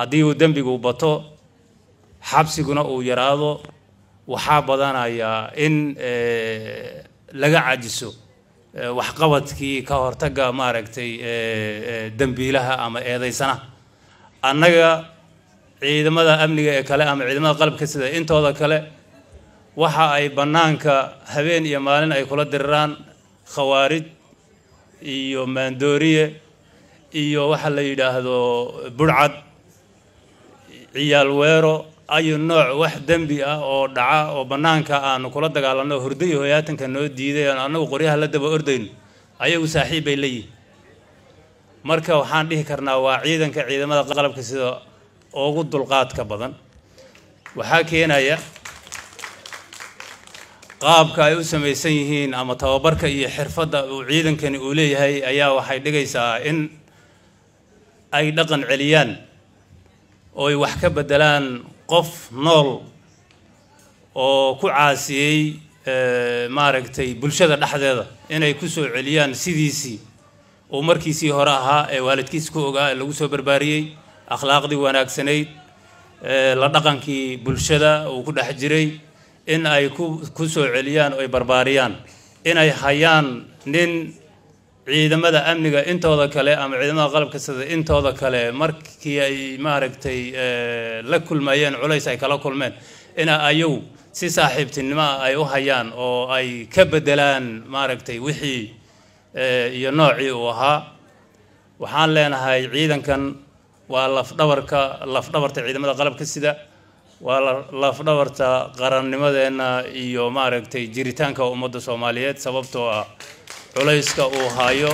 haddii uu dembigu bato xabsiguna uu yaraado waxaa badanayaa in eh, laga cajiso eh, waxqabadkii ka hortaga maaragtay eh, dembiilaha ama eedaysanaha annaga ciidamada amniga ee kale ama ciidamada qalabka sida intooda kale waxa ay bannaanka habeen iyo maalin ay kula diriraan khawaarij iyo maandooriye iyo waxa la yidhaahdo burhcad ciyaal weero ayu nooc wax dembi ah oo dhaca oo banaanka aanu kula dagaalano horda hoyaatanka noo diiday oon anagu qoryaha la daba ordayno ayagu saaxiib bay leeyihin marka waxaan dhihi karnaa waa ciidanka ciidamada qalabka sida ugu dulqaadka badan waxaa keenaya qaabka ay u samaysan yihiin ama tababarka iyo xirfadda uu ciidankani uu leeyahay ayaa waxay dhigaysaa in ay dhaqan celiyaan oo ay wax ka bedelaan qof nool oo ku caasiyey eh, maaragtay bulshada dhexdeeda inay ku soo celiyaan sidiisii uu markiisii hore ahaa ee waalidkiis ku ogaa ee lagu soo barbaariyey akhlaaqdii wanaagsanayd eh, la dhaqankii bulshada uu ku dhex jiray in ay ku ku soo celiyaan oo ay barbaariyaan inay hayaan nin ciidamada amniga intooda kale ama ciidamada qalabka sida intooda kale markii ay maaragtay eh, la kulmayeen culays ay kala kulmeen ina ayow si saaxiibtinimoa ay u hayaan oo ay ka bedelaan maaragtay wixii eh, iyo noocii uu ahaa waxaan leenahay ciidankan waa lafdhabarka lafdhabarta ciidamada qalabka sida waa lafdhabarta qarannimadeenna iyo maaragtay jiritaanka ummadda soomaaliyeed sababtoo ah culayska uu hayo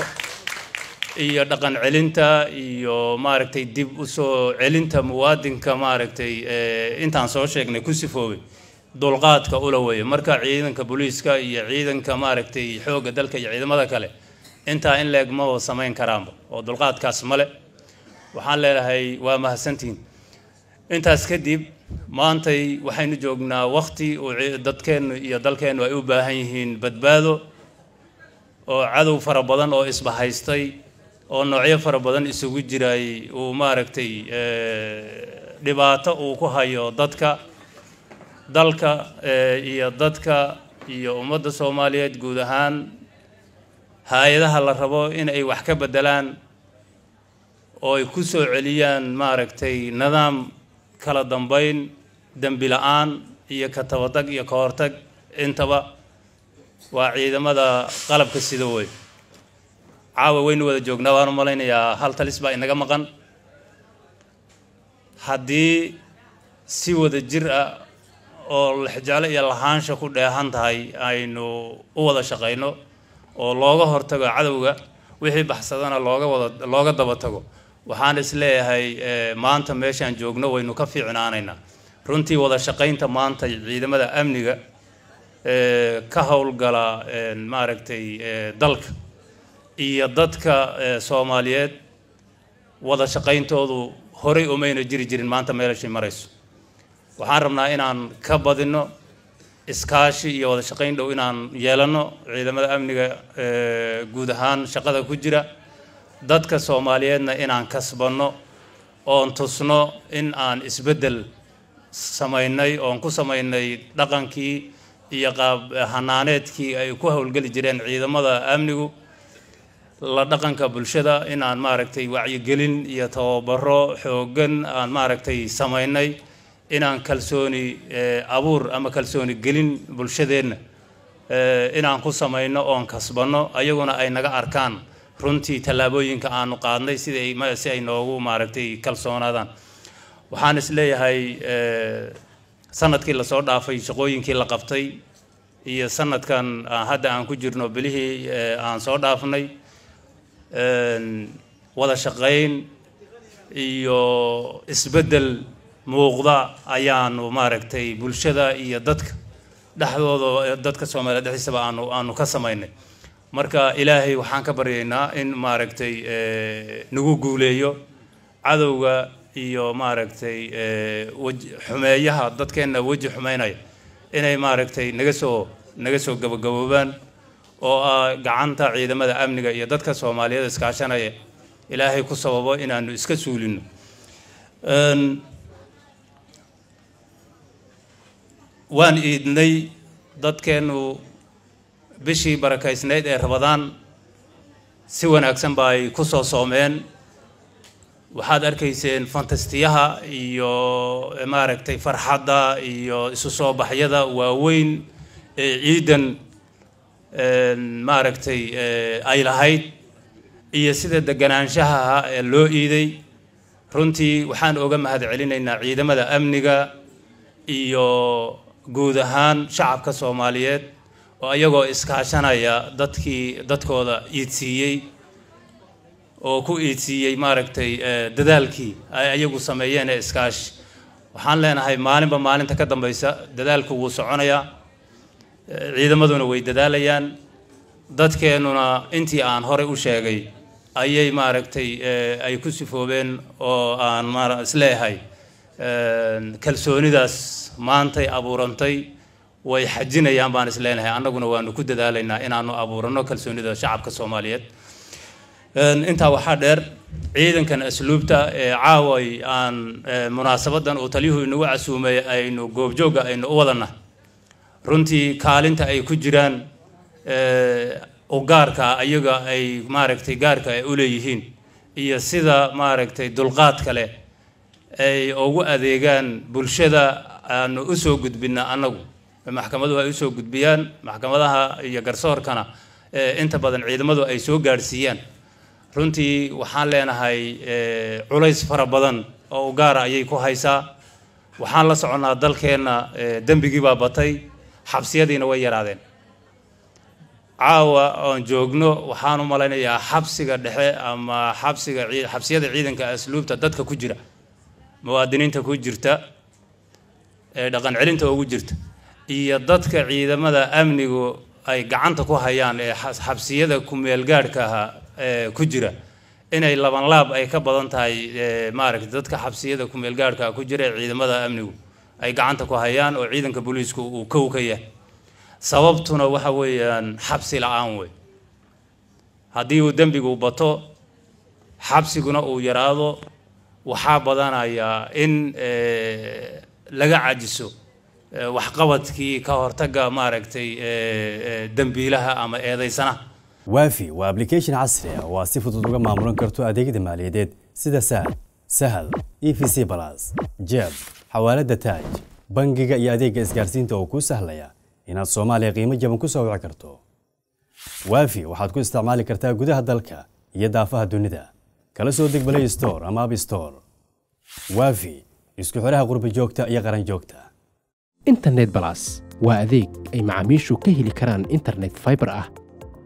iyo dhaqan celinta iyo maaragtay dib usoo celinta muwaadinka maaragtay eh, intaan soo sheegnay ku sifoobay dulqaadka ula weeye marka ciidanka booliiska iyo ciidanka maaragtay xoogga dalka iyo ciidamada kale intaa in leeg maba samayn karaanba oo dulqaadkaas male waxaan leenahay waa mahadsantihiin intaas kadib maantay waxaynu joognaa wakti uu dadkeennu iyo dalkeennu ay u baahan yihiin badbaado oo cadow fara badan oo isbahaystay oo noocyo fara badan isugu jiraay uu maaragtay eh, dhibaato uu ku hayo dadka dalka eh, iyo dadka iyo ummadda soomaaliyeed guud ahaan hay-adaha la rabo in ay wax ka bedelaan oo ay ku soo celiyaan maaragtay nidaam kala dambayn dembi la-aan iyo ka tabadag iyo ka hortag intaba waa ciidamada qalabka sida wey caawa waynu wada joognaa waan u malaynayaa hal talis baa inaga maqan haddii si wada jir ah oo lexjeclo iyo lahaansha ku dheehan tahay aynu u wada shaqayno oo looga hortago cadowga wixii baxsadana looga wada looga daba tago waxaan isleeyahay eh, maanta meeshaan joogno waynu ka fiicnaanaynaa runtii wada shaqaynta maanta ciidamada amniga ka howlgala maaragtay dalka iyo dadka soomaaliyeed wada shaqayntoodu horay umayna jiri jirin maanta meelashay marayso waxaan rabnaa inaan ka badinno iskaashi iyo wada shaqayn dhow inaan yeelano ciidamada amniga guud ahaan shaqada ku jira dadka soomaaliyeedna inaan kasbanno oon tusno in aan isbeddel samaynay oon ku samaynay dhaqankii iyo qaab hanaaneedkii ay ku howlgeli jireen ciidamada amnigu la dhaqanka bulshada inaan maaragtay wacyigelin iyo tababaro xooggan aan maaragtay samaynay inaan kalsooni eh, abuur ama kalsooni gelin bulshadeenna eh, inaan ku samayno oon kasbanno ayaguna ay naga arkaan runtii tallaabooyinka aanu qaadnay siday si ay noogu maaragtay kalsoonaadaan waxaan isleeyahay eh, sanadkii lasoo dhaafay shaqooyinkii la qabtay iyo sanadkan ah, hadda aan ku jirno bilihii aan soo dhaafnay wada shaqayn iyo isbeddel muuqda ayaanu maaragtay bulshada iyo dadka dhexdooda dadka soomaaliya dhexdiisaba aanu aanu ka samaynay marka ilaahay waxaan ka baryaynaa in maaragtay nagu guuleeyo cadowga iyo maaragtay eh, xumeeyaha dadkeenna weji xumeynaya inay maaragtay naga soo naga soo gabagaboobaan oo ah gacanta ciidamada amniga iyo dadka soomaaliyeed iskaashanaya ilaahay ku sababo inaanu iska suulino waan iidnay dadkeennu bishii barakaysnayd ee rabadaan si wanaagsan ba ay ku soo soomeen waxaad arkayseen fantastiyaha iyo maaragtay farxadda iyo isu soo baxyada waaweyn ee ciidan maaragtay ay lahayd iyo sida deganaanshahaha ee loo iiday runtii waxaan oga mahad celinaynaa ciidamada amniga iyo guud ahaan shacabka soomaaliyeed oo iyagoo iskaashanaya dadkii dadkooda iidsiiyey oo ku iidsiiyey maaragtay e, dadaalkii ay ayagu sameeyeen ee iskaashi waxaan leenahay maalinba maalinta ka dambaysa dadaalku wuu soconayaa e, ciidamaduna way dadaalayaan dadkeennuna intii aan horey u sheegay ayay maaragtay e, ay ku sifoobeen oo aan isleeyahay kalsoonidaas maantay abuurantay way xajinayaan baan isleenahay annaguna waanu ku dadaalaynaa inaanu abuurano kalsoonida shacabka soomaaliyeed intaa waxaa dheer ciidankan asluubta ee caaway aan munaasabadan uu taliyuhu inagu casuumay aynu goobjooga aynu u wadanah runtii kaalinta ay ku jiraan u gaarka ayaga ay maaragtay gaarka ay u leeyihiin iyo sida maaragtay dulqaad kale ay ugu adeegaan bulshada aanu usoo gudbina annagu maxkamadu ay usoo gudbiyaan maxkamadaha iyo garsoorkana inta badan ciidamadu ay soo gaadhsiiyaan runtii waxaan leenahay eh, culays fara badan oo ugaara ayay ku haysaa waxaan la soconaa dalkeenna eh, dembigii baa batay xabsiyadiina way yaraadeen caawa oon joogno waxaan u malaynayaa xabsiga dhexe ama xabsiga xabsiyada ciidanka asluubta dadka ku jira muwaadiniinta ku jirta ee dhaqan celinta ugu jirta iyo dadka ciidamada amnigu ay gacanta ku hayaan ee xabsiyada ku meelgaadhka ahaa ku jira inay labanlaab ay ka badan tahay maaragtay dadka xabsiyada ku meelgaarhka ah ku jira ciidamada amnigu ay gacanta ku hayaan oo ciidanka booliisku uu kow ka yahay sababtuna waxa weeyaan xabsi la-aan wey haddii uu dembigu bato xabsiguna uu yaraado waxaa badanayaa in laga cajiso waxqabadkii ka hortaga maaragtay dembiilaha ama eedaysanaha waafi waa ablication casri ah oo aad si fudud uga maamulan karto adeegyada maaliyadeed sida sahal sahal e v c balas jeeb xawaaladda taaj bangiga iyo adeegga isgaarsiinta oo kuu sahlaya inaad soomaaliya qiimo jaban ku soo wici karto waafi waxaad ku isticmaali kartaa gudaha dalka iyo daafaha dunida kala soo deg balay store ama ab store waafi isku xiraha qurba joogta iyo qaran joogta internet balas waa adeeg ay macaamiishu ka heli karaan internet fiber ah